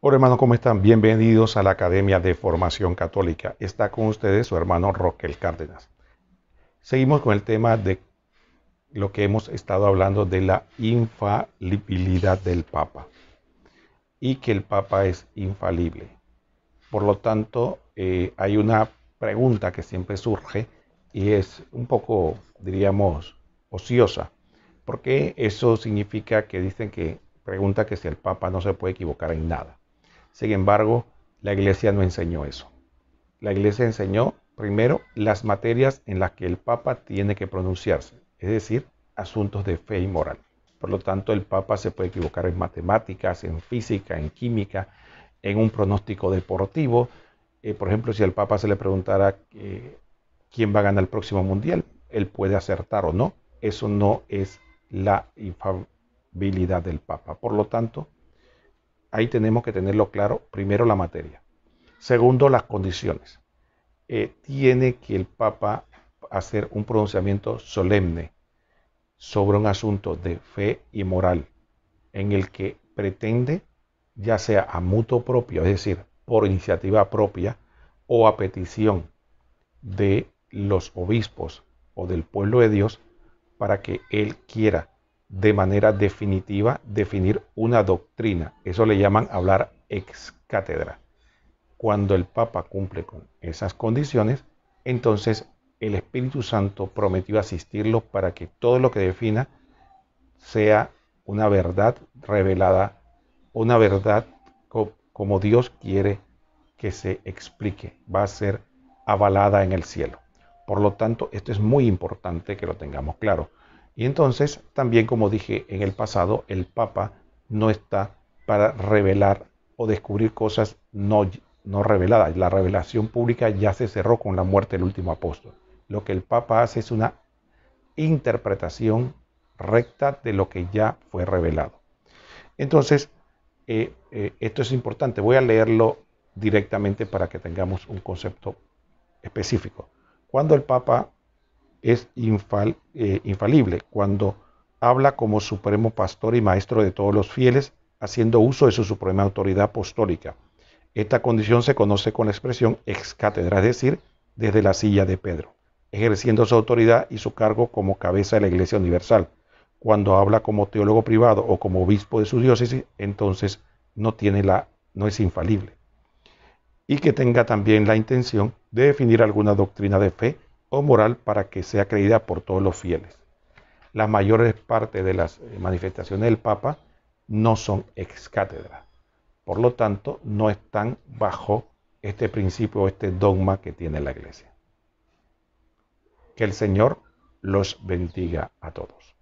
Hola hermanos, ¿cómo están? Bienvenidos a la Academia de Formación Católica. Está con ustedes su hermano Roquel Cárdenas. Seguimos con el tema de lo que hemos estado hablando de la infalibilidad del Papa y que el Papa es infalible. Por lo tanto, eh, hay una pregunta que siempre surge y es un poco, diríamos, ociosa, porque eso significa que dicen que pregunta que si el Papa no se puede equivocar en nada. Sin embargo, la iglesia no enseñó eso. La iglesia enseñó primero las materias en las que el Papa tiene que pronunciarse, es decir, asuntos de fe y moral. Por lo tanto, el Papa se puede equivocar en matemáticas, en física, en química, en un pronóstico deportivo. Eh, por ejemplo, si al Papa se le preguntara quién va a ganar el próximo mundial, él puede acertar o no. Eso no es la infabilidad del Papa. Por lo tanto, ahí tenemos que tenerlo claro, primero la materia, segundo las condiciones. Eh, tiene que el Papa hacer un pronunciamiento solemne sobre un asunto de fe y moral en el que pretende, ya sea a mutuo propio, es decir, por iniciativa propia o a petición de los obispos o del pueblo de Dios, para que Él quiera de manera definitiva, definir una doctrina. Eso le llaman hablar ex cátedra. Cuando el Papa cumple con esas condiciones, entonces el Espíritu Santo prometió asistirlo para que todo lo que defina sea una verdad revelada, una verdad como Dios quiere que se explique, va a ser avalada en el cielo. Por lo tanto, esto es muy importante que lo tengamos claro. Y entonces, también como dije en el pasado, el Papa no está para revelar o descubrir cosas no, no reveladas. La revelación pública ya se cerró con la muerte del último apóstol. Lo que el Papa hace es una interpretación recta de lo que ya fue revelado. Entonces, eh, eh, esto es importante. Voy a leerlo directamente para que tengamos un concepto específico. Cuando el Papa es eh, infalible cuando habla como supremo pastor y maestro de todos los fieles, haciendo uso de su suprema autoridad apostólica. Esta condición se conoce con la expresión ex cátedra, es decir, desde la silla de Pedro, ejerciendo su autoridad y su cargo como cabeza de la Iglesia Universal. Cuando habla como teólogo privado o como obispo de su diócesis, entonces no tiene la no es infalible. Y que tenga también la intención de definir alguna doctrina de fe o moral para que sea creída por todos los fieles. La mayor parte de las manifestaciones del Papa no son ex cátedra, por lo tanto no están bajo este principio o este dogma que tiene la Iglesia. Que el Señor los bendiga a todos.